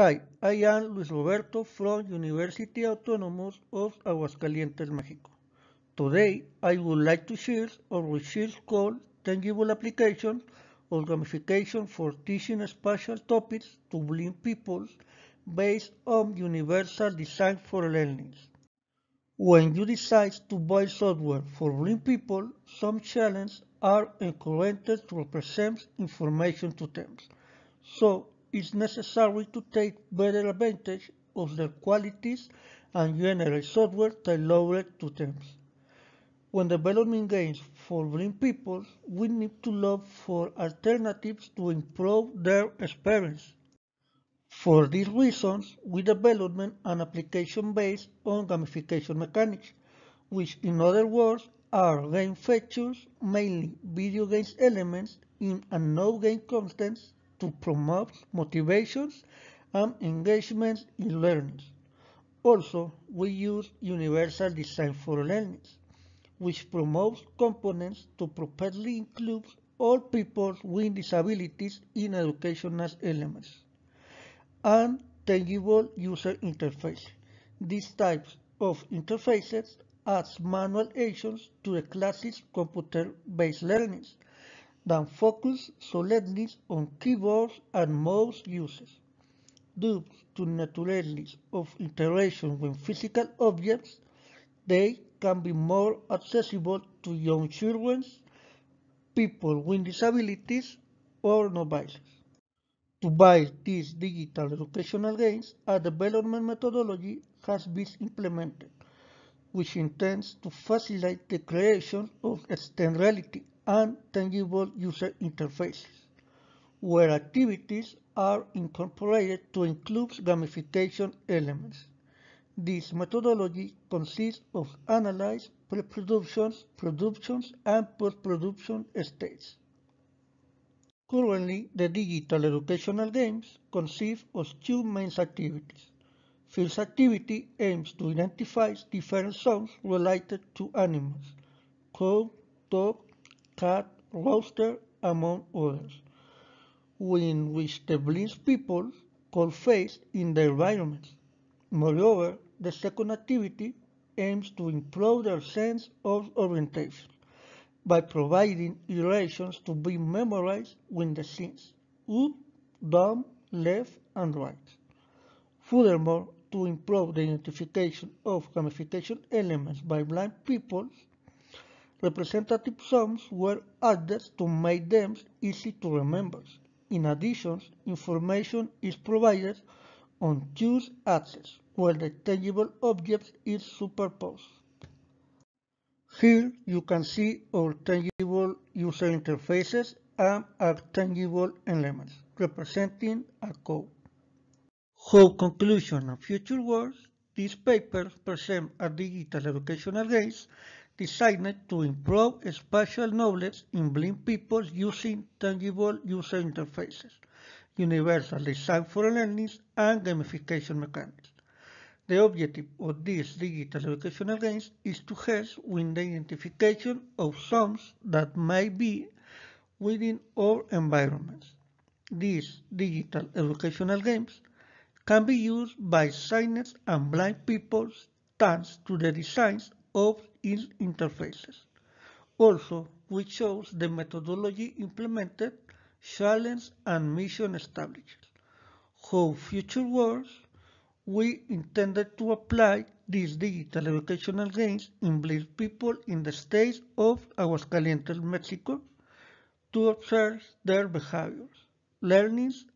Hi, I am Luis Roberto from University Autonomous of Aguascalientes, Mexico. Today, I would like to share our research called Tangible Applications of Gamification for Teaching Spatial Topics to Blind People based on Universal Design for Learning. When you decide to buy software for blind people, some challenges are encountered to represent information to them. So, it's necessary to take better advantage of their qualities and generate software tailored to them. When developing games for blind people, we need to look for alternatives to improve their experience. For these reasons, we developed an application based on gamification mechanics, which in other words are game features, mainly video games elements in a no-game context to promote motivations and engagement in learning. Also, we use universal design for learning, which promotes components to properly include all people with disabilities in educational elements. And tangible user interface. These types of interfaces add manual actions to the classic computer-based learning than focus solely on keyboards and mouse uses, due to naturalness of interaction with physical objects, they can be more accessible to young children, people with disabilities, or novices. To buy these digital educational games, a development methodology has been implemented, which intends to facilitate the creation of extended reality and tangible user interfaces, where activities are incorporated to include gamification elements. This methodology consists of analyze pre-productions, productions, and post-production states. Currently, the digital educational games consist of two main activities. First activity aims to identify different sounds related to animals, call, talk, cat, rooster, among others, in which the blind people call face in their environment. Moreover, the second activity aims to improve their sense of orientation by providing directions to be memorized when the scenes up, down, left, and right. Furthermore, to improve the identification of gamification elements by blind people, representative sums were added to make them easy to remember. In addition, information is provided on two axes where the tangible object is superposed. Here you can see our tangible user interfaces and our tangible elements representing a code. How conclusion and future work: this paper presents a digital educational gaze designed to improve spatial knowledge in blind people using tangible user interfaces, universal design for learning, and gamification mechanics. The objective of these digital educational games is to help with the identification of sounds that may be within our environments. These digital educational games can be used by sighted and blind people thanks to the designs of its interfaces. Also, we chose the methodology implemented, challenge and mission established. How future works, we intended to apply these digital educational gains in blind people in the states of Aguascalientes, Mexico, to observe their behaviors, learnings,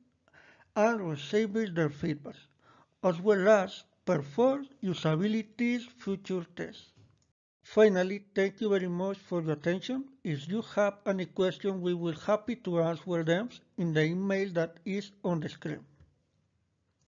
and receive their feedback, as well as perform usability future tests. Finally, thank you very much for your attention. If you have any question, we will happy to answer them in the email that is on the screen.